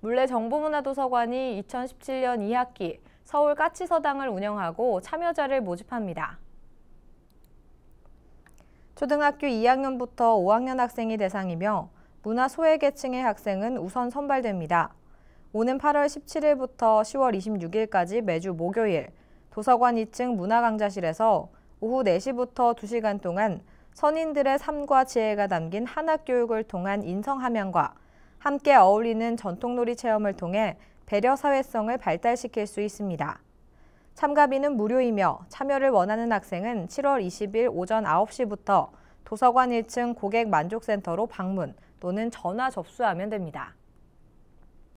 물레 정보문화도서관이 2017년 2학기 서울 까치서당을 운영하고 참여자를 모집합니다. 초등학교 2학년부터 5학년 학생이 대상이며 문화 소외 계층의 학생은 우선 선발됩니다. 오는 8월 17일부터 10월 26일까지 매주 목요일 도서관 2층 문화강좌실에서 오후 4시부터 2시간 동안 선인들의 삶과 지혜가 담긴 한학교육을 통한 인성함양과 함께 어울리는 전통놀이 체험을 통해 배려 사회성을 발달시킬 수 있습니다. 참가비는 무료이며 참여를 원하는 학생은 7월 20일 오전 9시부터 도서관 1층 고객만족센터로 방문 또는 전화 접수하면 됩니다.